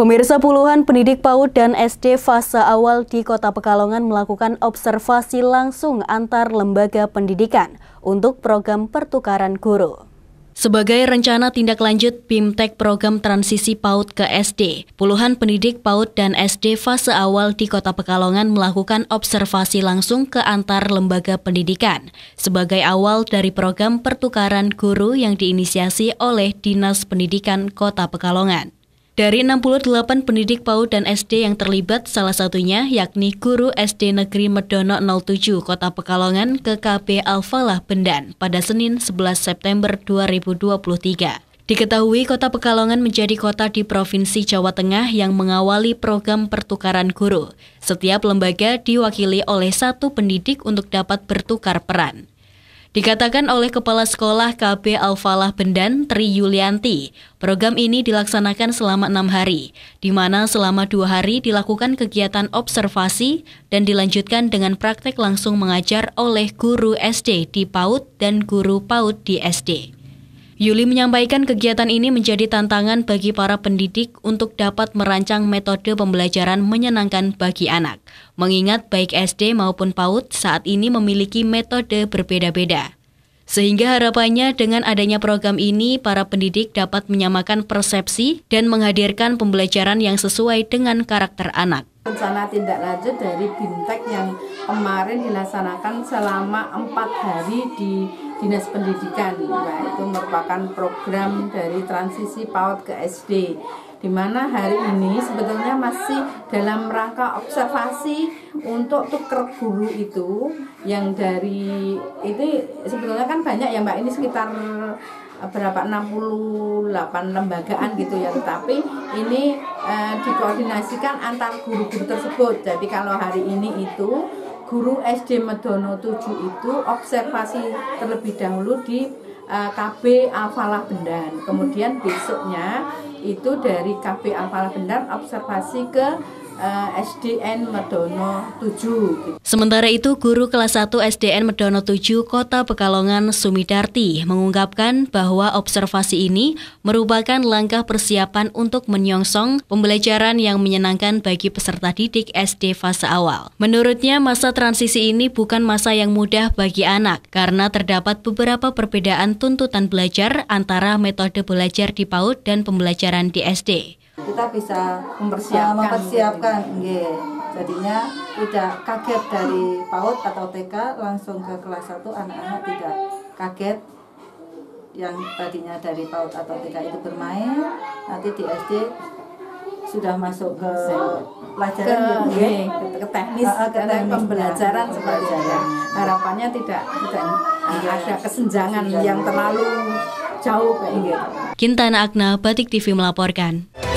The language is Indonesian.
Pemirsa puluhan pendidik PAUD dan SD fase awal di Kota Pekalongan melakukan observasi langsung antar lembaga pendidikan untuk program pertukaran guru. Sebagai rencana tindak lanjut BIMTEK program transisi PAUD ke SD, puluhan pendidik PAUD dan SD fase awal di Kota Pekalongan melakukan observasi langsung ke antar lembaga pendidikan sebagai awal dari program pertukaran guru yang diinisiasi oleh Dinas Pendidikan Kota Pekalongan. Dari 68 pendidik PAUD dan SD yang terlibat, salah satunya yakni guru SD Negeri Medono 07 Kota Pekalongan ke KB Alfalah Bendan pada Senin 11 September 2023. Diketahui kota Pekalongan menjadi kota di Provinsi Jawa Tengah yang mengawali program pertukaran guru. Setiap lembaga diwakili oleh satu pendidik untuk dapat bertukar peran. Dikatakan oleh Kepala Sekolah KB Alfalah Bendan, Tri Yulianti, program ini dilaksanakan selama enam hari, di mana selama dua hari dilakukan kegiatan observasi dan dilanjutkan dengan praktek langsung mengajar oleh guru SD di PAUD dan guru PAUD di SD. Yuli menyampaikan kegiatan ini menjadi tantangan bagi para pendidik untuk dapat merancang metode pembelajaran menyenangkan bagi anak, mengingat baik SD maupun PAUD saat ini memiliki metode berbeda-beda. Sehingga harapannya dengan adanya program ini, para pendidik dapat menyamakan persepsi dan menghadirkan pembelajaran yang sesuai dengan karakter anak. Rencana tindak lanjut dari Bintek yang kemarin dilaksanakan selama empat hari di Dinas Pendidikan. Nah, itu merupakan program dari transisi PAUD ke SD di mana hari ini sebetulnya masih dalam rangka observasi untuk tuker guru itu yang dari itu sebetulnya kan banyak ya mbak ini sekitar eh, berapa 68 lembagaan gitu ya tetapi ini e, dikoordinasikan antar guru-guru tersebut jadi kalau hari ini itu guru SD Medono 7 itu observasi terlebih dahulu di Eh, KB Afalah Bendan. Kemudian besoknya itu dari KB Afalah Bendan observasi ke Eh, SDN Medono 7. Gitu. Sementara itu, guru kelas 1 SDN Medono 7 Kota Pekalongan Sumidarti mengungkapkan bahwa observasi ini merupakan langkah persiapan untuk menyongsong pembelajaran yang menyenangkan bagi peserta didik SD fase awal. Menurutnya, masa transisi ini bukan masa yang mudah bagi anak karena terdapat beberapa perbedaan tuntutan belajar antara metode belajar di PAUD dan pembelajaran di SD kita bisa mempersiapkan, eh, mempersiapkan gitu Yeah. jadinya tidak kaget dari PAUD atau TK langsung ke kelas 1 anak-anak tidak kaget yang tadinya dari PAUD atau TK itu bermain nanti di SD sudah masuk ke pelajaran ke, gitu, ya? ke, ke teknis, ke, ya. ke teknis pembelajaran ya, seperti itu. Harapannya tidak tidak ya, ada kesenjangan ya, yang terlalu jauh kayak gitu. Kintana Agna, Batik TV melaporkan.